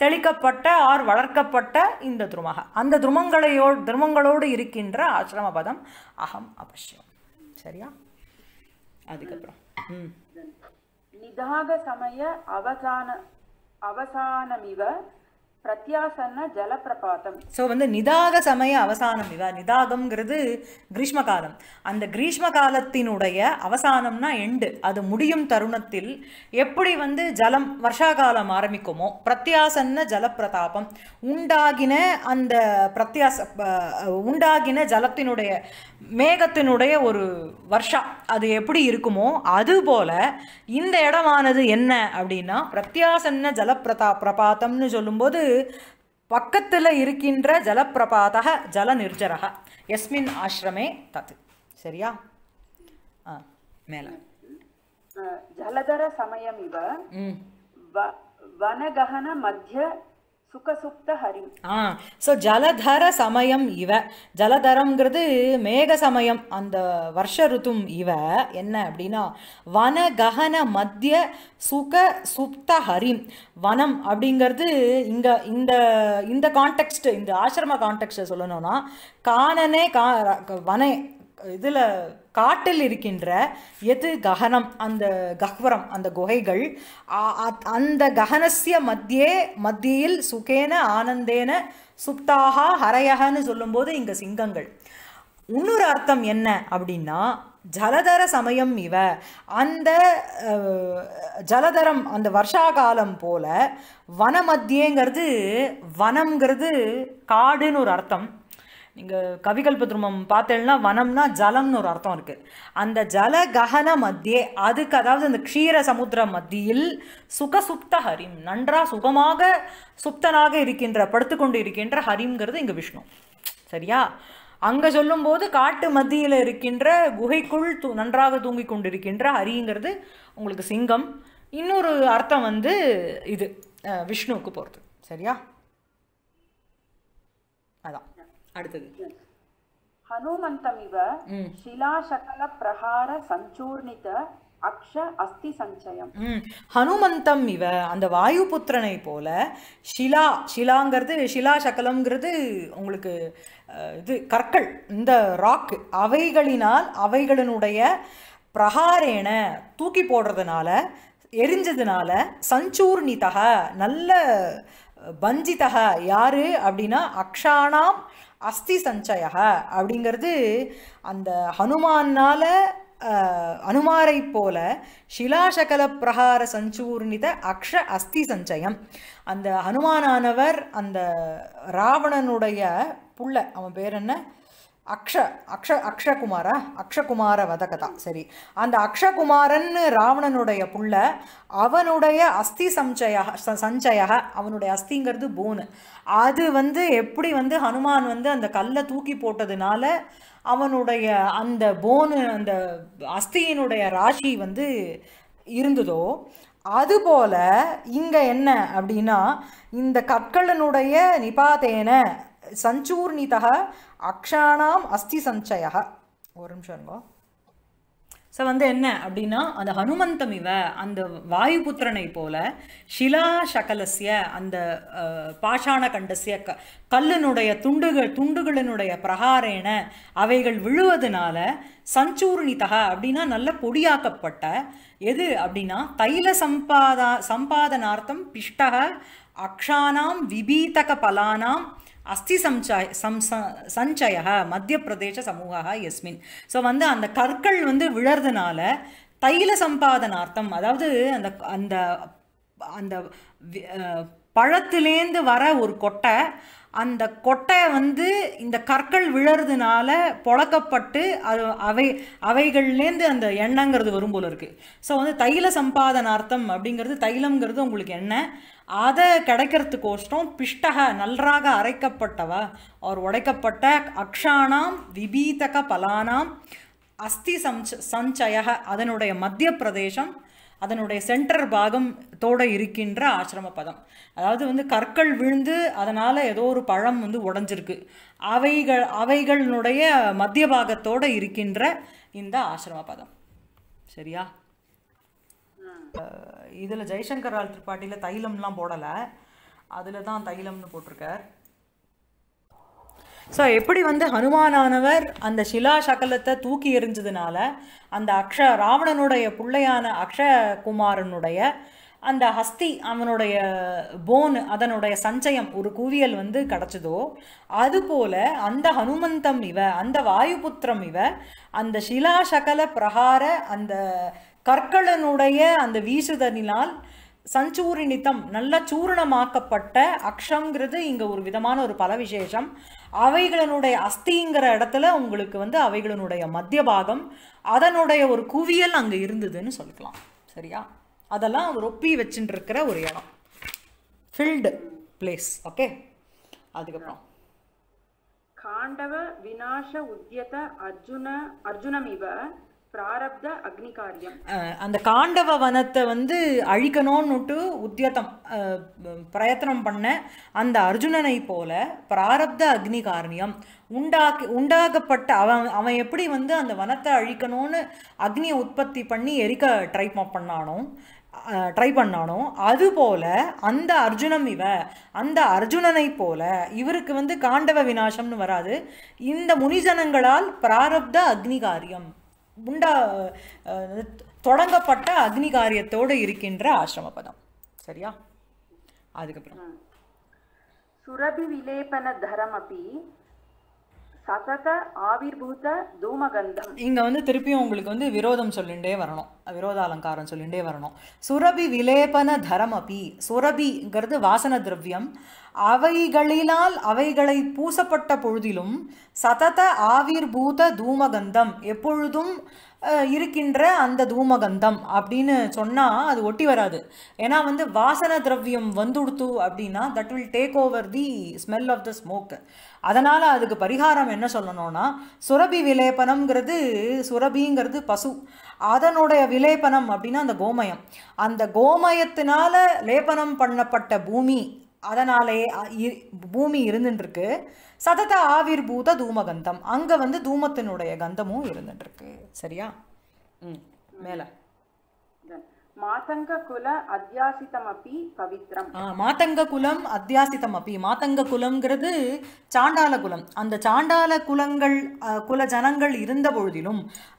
தெளிக்கப்பட்ட ஆர் வளர்க்கப்பட்ட இந்த துருமக அந்த துருமங்களையோ துருமங்களோடு இருக்கின்ற ஆசிரம பதம் அகம் அவசியம் சரியா அதுக்கப்புறம் நிதாக சமய அவசான அவசானமிவ பிரத்யாசன்ன ஜலப்பிரபாதம் ஸோ வந்து நிதாக சமய அவசானம் இவா நிதாகம்ங்கிறது கிரீஷ்ம காலம் அந்த கிரீஷ்ம காலத்தினுடைய அவசானம்னா எண்டு அது முடியும் தருணத்தில் எப்படி வந்து ஜலம் வருஷா காலம் ஆரம்பிக்குமோ பிரத்யாசன்ன ஜலப்பிரதாபம் உண்டாகின அந்த பிரத்யாச உண்டாகின ஜலத்தினுடைய மேகத்தினுடைய ஒரு வருஷா அது எப்படி இருக்குமோ அதுபோல இந்த இடமானது என்ன அப்படின்னா பிரத்யாசன்ன ஜலப்பிரதா பிரபாத்தம்னு சொல்லும்போது பக்கத்தில் இருக்கின்ற ஜலப்பிரபாத ஜல நிர்ஜரக எஸ்மின் ஆசிரமே தத்து சரியா ஆ மேலே ஜலதர சமயம் இவ வனகன மத்திய சுகசுப்த ஹரி ஆ ஸோ ஜலதர சமயம் இவ ஜலதரம்ங்கிறது மேக சமயம் அந்த வருஷ ருத்தும் இவ என்ன அப்படின்னா வன ககன மத்திய சுக சுப்த ஹரிம் வனம் அப்படிங்கிறது இங்க இந்த இந்த கான்டெக்ட் இந்த ஆசிரம கான்டெக்ஸ்ட்டை சொல்லணும்னா காணனே கா வன இதில் காட்டில் இருக்கின்ற எது ககனம் அந்த கஹ்வரம் அந்த குகைகள் அந்த ககனசிய மத்தியே மத்தியில் சுகேன ஆனந்தேன சுப்தாகா ஹரையகன்னு சொல்லும்போது இங்கே சிங்கங்கள் இன்னொரு அர்த்தம் என்ன அப்படின்னா ஜலதர சமயம் இவ அந்த ஜலதரம் அந்த வருஷா காலம் போல மத்தியங்கிறது வனம்ங்கிறது காடுன்னு ஒரு அர்த்தம் நீங்கள் கவிகல்பத்ருமம் பார்த்தேன்னா வனம்னா ஜலம்னு ஒரு அர்த்தம் இருக்குது அந்த ஜல ககன மத்தியே அதுக்கு அதாவது அந்த க்ஷீர சமுத்திர மத்தியில் சுக சுப்த ஹரிம் நன்றாக சுகமாக சுப்தனாக இருக்கின்ற படுத்துக்கொண்டு இருக்கின்ற ஹரிங்கிறது இங்கே விஷ்ணு சரியா அங்கே சொல்லும்போது காட்டு மத்தியில் இருக்கின்ற குகைக்குள் தூ நன்றாக தூங்கி கொண்டிருக்கின்ற ஹரிங்கிறது உங்களுக்கு சிங்கம் இன்னொரு அர்த்தம் வந்து இது விஷ்ணுவுக்கு போகிறது சரியா அதான் அடுத்தது ஹனுமந்தம் இவ ஹனுமந்தமிவ சகல பிரகார சஞ்சூர்ணித அக்ஷ அஸ்தி சஞ்சயம் ஹனுமந்தம் இவ அந்த வாயு புத்திரனை போல ஷிலா ஷிலாங்கிறது ஷிலா சகலங்கிறது உங்களுக்கு இது கற்கள் இந்த ராக்கு அவைகளினால் அவைகளினுடைய பிரகாரேன தூக்கி போடுறதுனால எரிஞ்சதுனால சஞ்சூர்ணிதக நல்ல பஞ்சிதக யாரு அப்படின்னா அக்ஷானாம் அஸ்தி சஞ்சயா அப்படிங்கிறது அந்த ஹனுமானால் அனுமாரை போல ஷிலாசகல பிரகார சஞ்சூர்ணித அக்ஷ அஸ்தி சஞ்சயம் அந்த ஹனுமானானவர் அந்த ராவணனுடைய புள்ள அவன் பேர் என்ன அக்ஷ அக்ஷ அக்ஷகுமாரா அக்ஷகுமார வதகதா சரி அந்த அக்ஷகுமாரன்னு ராவணனுடைய புள்ள அவனுடைய அஸ்தி சஞ்சயா சஞ்சயா அவனுடைய அஸ்திங்கிறது போனு அது வந்து எப்படி வந்து ஹனுமான் வந்து அந்த கல்லை தூக்கி போட்டதுனால அவனுடைய அந்த போனு அந்த அஸ்தியினுடைய ராசி வந்து இருந்ததோ அதுபோல இங்கே என்ன அப்படின்னா இந்த கற்களனுடைய நிபாதேன சஞ்சூர்ணிதக அக்ஷானாம் அஸ்தி சஞ்சயா ஒரு நிமிஷம் இருங்கோ ஸோ வந்து என்ன அப்படின்னா அந்த ஹனுமந்தம் இவ அந்த புத்திரனை போல ஷிலா சகலசிய அந்த பாஷாண கண்டசிய க கல்லினுடைய துண்டுகள் துண்டுகளினுடைய பிரகாரேன அவைகள் விழுவதனால சஞ்சூர்ணிதா அப்படின்னா நல்ல பொடியாக்கப்பட்ட எது அப்படின்னா தைல சம்பாதா சம்பாதனார்த்தம் பிஷ்டக அக்ஷானாம் விபீதக பலானாம் அஸ்தி சம்சாய் சம் சஞ்சயா மத்திய பிரதேச சமூகா எஸ்மின் ஸோ வந்து அந்த கற்கள் வந்து விழறதுனால தைல சம்பாதனார்த்தம் அதாவது அந்த அந்த அந்த பழத்துலேருந்து வர ஒரு கொட்டை அந்த கொட்டை வந்து இந்த கற்கள் விழறதுனால பொழக்கப்பட்டு அது அவை அவைகள்லேருந்து அந்த எண்ணங்கிறது வரும் போல இருக்குது ஸோ வந்து தைல சம்பாதன அர்த்தம் அப்படிங்கிறது தைலம்ங்கிறது உங்களுக்கு என்ன அதை கிடைக்கிறதுக்கோஷ்டம் பிஷ்டக நல்றாக அரைக்கப்பட்டவா அவர் உடைக்கப்பட்ட அக்ஷானாம் விபீதக பலானாம் அஸ்தி சஞ்ச சஞ்சய அதனுடைய மத்திய பிரதேசம் அதனுடைய சென்டர் பாகத்தோடு இருக்கின்ற ஆசிரம பதம் அதாவது வந்து கற்கள் விழுந்து அதனால் ஏதோ ஒரு பழம் வந்து உடஞ்சிருக்கு அவைகள் அவைகளினுடைய மத்திய பாகத்தோடு இருக்கின்ற இந்த ஆசிரம பதம் சரியா இதில் ஜெய்சங்கர் ஆல் திரிபாட்டியில் தைலம்லாம் போடலை அதில் தான் தைலம்னு போட்டிருக்கார் ஸோ எப்படி வந்து ஹனுமானானவர் அந்த சிலா சகலத்தை தூக்கி எறிஞ்சதுனால அந்த அக்ஷ ராவணனுடைய பிள்ளையான அக்ஷகுமாரனுடைய அந்த ஹஸ்தி அவனுடைய போன் அதனுடைய சஞ்சயம் ஒரு குவியல் வந்து கிடச்சதோ அதுபோல அந்த ஹனுமந்தம் இவ அந்த வாயுபுத்திரம் இவ அந்த சகல பிரகார அந்த கற்களனுடைய அந்த வீசுதனினால் சஞ்சூரிணித்தம் நல்ல சூரணமாக்கப்பட்ட அக்ஷங்கிறது இங்கே ஒரு விதமான ஒரு பல விசேஷம் அவைகளினுடைய அஸ்திங்கிற இடத்துல உங்களுக்கு வந்து அவைகளினுடைய மத்திய பாகம் அதனுடைய ஒரு குவியல் அங்கே இருந்ததுன்னு சொல்லிக்கலாம் சரியா அதெல்லாம் ரொப்பி வச்சுட்டு இருக்கிற ஒரு இடம் ஃபில்டு பிளேஸ் ஓகே அதுக்கப்புறம் காண்டவ விநாச உத்தியத அர்ஜுன அர்ஜுனமிவ பிராரப்த அக்னி காரியம் அந்த காண்டவ வனத்தை வந்து அழிக்கணும்னுட்டு உத்தியத்தம் பிரயத்தனம் பண்ண அந்த அர்ஜுனனை போல பிராரப்த அக்னி காரணியம் உண்டாக்கி உண்டாகப்பட்ட அவன் அவன் எப்படி வந்து அந்த வனத்தை அழிக்கணும்னு அக்னியை உற்பத்தி பண்ணி எரிக்க ட்ரை பண்ணானோ ட்ரை பண்ணானோ அதுபோல அந்த அர்ஜுனம் இவ அந்த அர்ஜுனனை போல இவருக்கு வந்து காண்டவ விநாசம்னு வராது இந்த முனிஜனங்களால் பிராரப்த அக்னி காரியம் உண்டா தொடங்கப்பட்ட அக்னி காரியத்தோடு இருக்கின்ற ஆசிரம பதம் சரியா அதுக்கப்புறம் சுரபி விலேபன தரம் அப்படி சதத ஆவிர்பூத தூமகந்தம் இங்கே வந்து திருப்பியும் உங்களுக்கு வந்து விரோதம் சொல்லிண்டே வரணும் விரோத அலங்காரம் சொல்லிண்டே வரணும் சுரபி விலேபன தரம் அபி சுரபிங்கிறது வாசன திரவியம் அவைகளினால் அவைகளை பூசப்பட்ட பொழுதிலும் சதத ஆவிர்பூத தூமகந்தம் எப்பொழுதும் இருக்கின்ற அந்த தூமகந்தம் அப்படின்னு சொன்னால் அது ஒட்டி வராது ஏன்னா வந்து வாசன திரவியம் வந்துடுத்து அப்படின்னா that will take over the smell of the smoke அதனால் அதுக்கு பரிகாரம் என்ன சொல்லணும்னா சுரபி விலேபனம்ங்கிறது சுரபிங்கிறது பசு அதனுடைய விலேபனம் அப்படின்னா அந்த கோமயம் அந்த கோமயத்தினால லேபனம் பண்ணப்பட்ட பூமி அதனாலே பூமி இருந்துட்டுருக்கு சதத ஆவிர் பூத தூமகந்தம் அங்கே வந்து தூமத்தினுடைய கந்தமும் இருந்துட்டுருக்கு சரியா ம் மேலே பவித்ரம் அந்த சாண்டால குலங்கள் குல ஜனங்கள்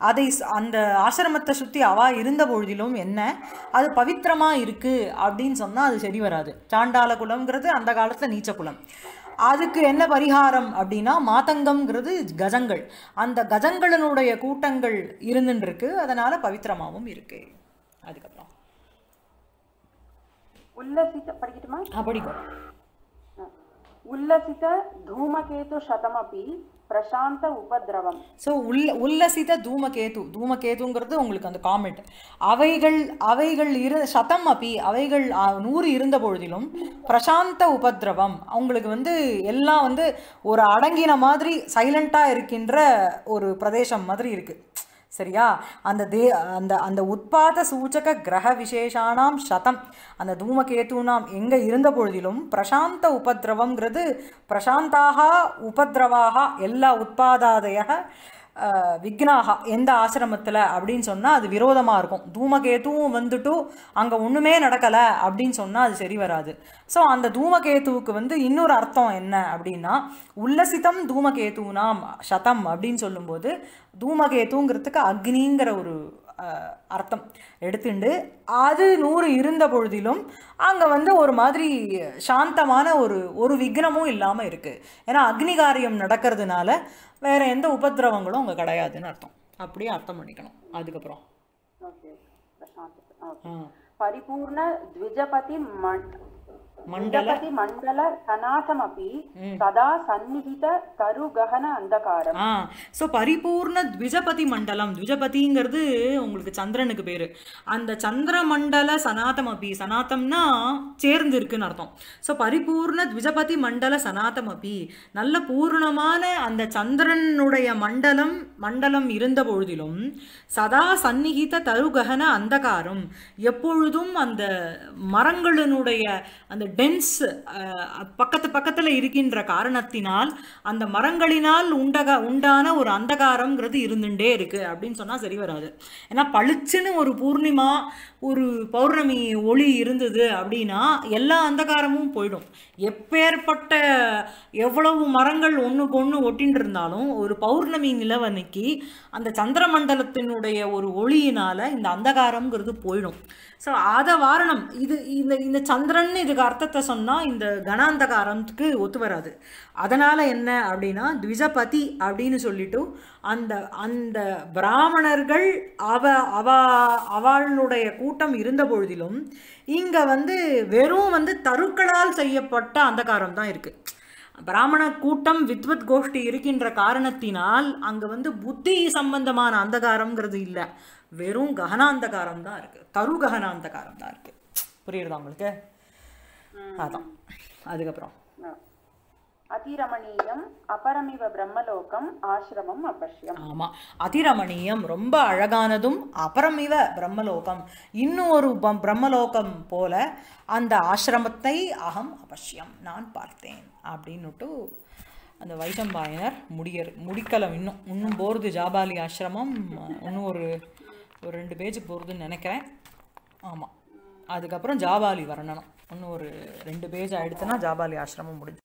அதை அந்த ஆசிரமத்தை சுற்றி அவா இருந்த பொழுதிலும் என்ன அது பவித்திரமாக இருக்குது அப்படின்னு சொன்னால் அது சரி வராது சாண்டால குலம்ங்கிறது அந்த காலத்தில் நீச்ச குலம் அதுக்கு என்ன பரிகாரம் அப்படின்னா மாதங்கம்ங்கிறது கஜங்கள் அந்த கஜங்களினுடைய கூட்டங்கள் இருந்துருக்கு அதனால் பவித்திரமாகவும் இருக்குது அதுக்கப்புறம் உல்லசித படிக்கட்டுமா ஆ படிக்கும் உல்லசித தூமகேது சதமபி பிரசாந்த உபதிரவம் ஸோ உல்ல உல்லசித தூமகேது தூமகேதுங்கிறது உங்களுக்கு அந்த காமெண்ட் அவைகள் அவைகள் இரு சதம் அப்பி அவைகள் நூறு இருந்த பொழுதிலும் பிரசாந்த உபதிரவம் அவங்களுக்கு வந்து எல்லாம் வந்து ஒரு அடங்கின மாதிரி சைலண்ட்டாக இருக்கின்ற ஒரு பிரதேசம் மாதிரி இருக்குது சரியா அந்த தே அந்த அந்த உற்பத்த சூச்சக கிரக விசேஷானாம் சதம் அந்த தூமகேத்துனாம் எங்கே இருந்த பொழுதிலும் பிரசாந்த உபதிரவங்கிறது பிரசாந்தாக உபதிரவாக எல்லா உற்பத்தாதய விக்னாகா எந்த ஆசிரமத்தில் அப்படின்னு சொன்னால் அது விரோதமாக இருக்கும் தூமகேத்துவும் வந்துட்டு அங்கே ஒன்றுமே நடக்கலை அப்படின்னு சொன்னால் அது சரி வராது ஸோ அந்த தூமகேத்துவுக்கு வந்து இன்னொரு அர்த்தம் என்ன அப்படின்னா உல்லசிதம் தூமகேத்துனாம் சதம் அப்படின்னு சொல்லும்போது தூமகேத்துங்கிறதுக்கு அக்னிங்கிற ஒரு அர்த்தம் எடுத்துண்டு அது நூறு இருந்த பொழுதிலும் அங்கே வந்து ஒரு மாதிரி சாந்தமான ஒரு ஒரு விக்னமும் இல்லாமல் இருக்குது ஏன்னா அக்னிகாரியம் நடக்கிறதுனால வேறு எந்த உபதிரவங்களும் அங்கே கிடையாதுன்னு அர்த்தம் அப்படியே அர்த்தம் பண்ணிக்கணும் அதுக்கப்புறம் பரிபூர்ண த்விஜபதி மண்டல சதா சந்நிகித அந்தகாரம் ஸோ பரிபூர்ண த்விஜபதி மண்டலம் உங்களுக்கு சந்திரனுக்கு பேரு அந்த சந்திர மண்டல அபி சனாத்தம்னா சேர்ந்து இருக்குன்னு அர்த்தம் ஸோ பரிபூர்ண த்விஜபதி மண்டல சனாதமபி நல்ல பூர்ணமான அந்த சந்திரனுடைய மண்டலம் மண்டலம் இருந்த பொழுதிலும் சதா சந்நிகித தருகன அந்தகாரம் எப்பொழுதும் அந்த மரங்களினுடைய அந்த டென்ஸ் பக்கத்து பக்கத்தில் இருக்கின்ற காரணத்தினால் அந்த மரங்களினால் உண்டக உண்டான ஒரு அந்தகாரங்கிறது இருந்துட்டே இருக்குது அப்படின்னு சொன்னால் சரி வராது ஏன்னா பளிச்சுன்னு ஒரு பூர்ணிமா ஒரு பௌர்ணமி ஒளி இருந்தது அப்படின்னா எல்லா அந்தகாரமும் போயிடும் எப்பேற்பட்ட எவ்வளவு மரங்கள் ஒன்று ஒன்று ஒட்டின்னு இருந்தாலும் ஒரு பௌர்ணமி நிலவனைக்கு அந்த சந்திரமண்டலத்தினுடைய ஒரு ஒளியினால் இந்த அந்தகாரங்கிறது போயிடும் ஸோ அதை வாரணம் இது இந்த இந்த சந்திரன் இதுக்கு அர்த்தம் அர்த்தத்தை சொன்னால் இந்த கணாந்தகாரத்துக்கு ஒத்து வராது அதனால் என்ன அப்படின்னா த்விஜபதி அப்படின்னு சொல்லிட்டு அந்த அந்த பிராமணர்கள் அவ அவ அவளுடைய கூட்டம் இருந்த பொழுதிலும் இங்கே வந்து வெறும் வந்து தருக்களால் செய்யப்பட்ட அந்தகாரம் தான் இருக்குது பிராமண கூட்டம் வித்வத் கோஷ்டி இருக்கின்ற காரணத்தினால் அங்கே வந்து புத்தி சம்பந்தமான அந்தகாரம்ங்கிறது இல்லை வெறும் ககனாந்தகாரம் தான் இருக்குது தரு ககனாந்தகாரம் தான் இருக்குது புரியுறதா உங்களுக்கு அதான் அதுக்கப்புறம் அதிரமணீயம் அபரமிவ பிரம்மலோகம் ஆசிரமம் அபஷ்யம் ஆமாம் அதிரமணீயம் ரொம்ப அழகானதும் அபரமிவ பிரம்மலோகம் இன்னும் ஒரு பிரம்மலோகம் போல அந்த ஆசிரமத்தை அகம் அவசியம் நான் பார்த்தேன் அப்படின்னுட்டு அந்த வைஷம்பாயனர் முடியர் முடிக்கலம் இன்னும் இன்னும் போகிறது ஜாபாலி ஆசிரமம் இன்னும் ஒரு ஒரு ரெண்டு பேஜ் போகிறதுன்னு நினைக்கிறேன் ஆமாம் அதுக்கப்புறம் ஜாபாலி வர்ணனம் இன்னும் ஒரு ரெண்டு பேஜ் ஆகிடுச்சுன்னா ஜாபாலி ஆசிரமம் முடிஞ்சு